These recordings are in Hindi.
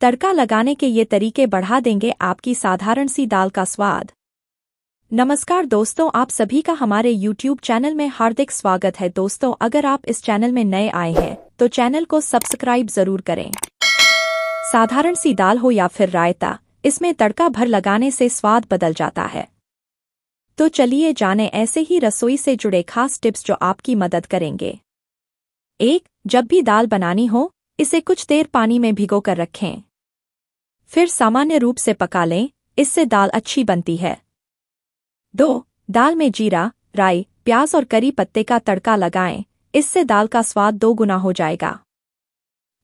तड़का लगाने के ये तरीके बढ़ा देंगे आपकी साधारण सी दाल का स्वाद नमस्कार दोस्तों आप सभी का हमारे YouTube चैनल में हार्दिक स्वागत है दोस्तों अगर आप इस चैनल में नए आए हैं तो चैनल को सब्सक्राइब जरूर करें साधारण सी दाल हो या फिर रायता इसमें तड़का भर लगाने से स्वाद बदल जाता है तो चलिए जाने ऐसे ही रसोई से जुड़े खास टिप्स जो आपकी मदद करेंगे एक जब भी दाल बनानी हो इसे कुछ देर पानी में भिगो कर रखें फिर सामान्य रूप से पका लें इससे दाल अच्छी बनती है दो दाल में जीरा राई प्याज और करी पत्ते का तड़का लगाएं इससे दाल का स्वाद दो गुना हो जाएगा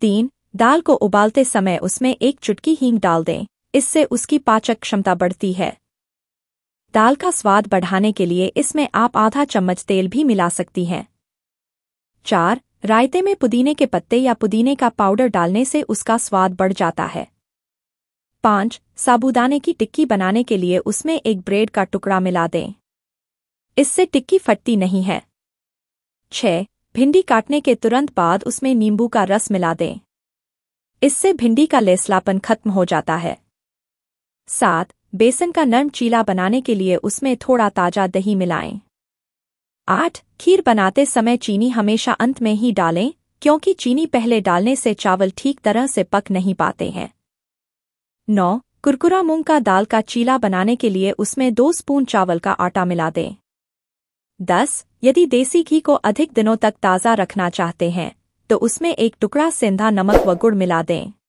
तीन दाल को उबालते समय उसमें एक चुटकी हींग डाल दें इससे उसकी पाचक क्षमता बढ़ती है दाल का स्वाद बढ़ाने के लिए इसमें आप आधा चम्मच तेल भी मिला सकती हैं चार रायते में पुदीने के पत्ते या पुदीने का पाउडर डालने से उसका स्वाद बढ़ जाता है पाँच साबूदाने की टिक्की बनाने के लिए उसमें एक ब्रेड का टुकड़ा मिला दें इससे टिक्की फटती नहीं है छः भिंडी काटने के तुरंत बाद उसमें नींबू का रस मिला दें इससे भिंडी का लेसलापन खत्म हो जाता है सात बेसन का नर्म चीला बनाने के लिए उसमें थोड़ा ताजा दही मिलाएं आठ खीर बनाते समय चीनी हमेशा अंत में ही डालें क्योंकि चीनी पहले डालने से चावल ठीक तरह से पक नहीं पाते हैं नौ कुरकुरा मूंग का दाल का चीला बनाने के लिए उसमें दो स्पून चावल का आटा मिला दें दस यदि देसी घी को अधिक दिनों तक ताज़ा रखना चाहते हैं तो उसमें एक टुकड़ा सेंधा नमक व गुड़ मिला दें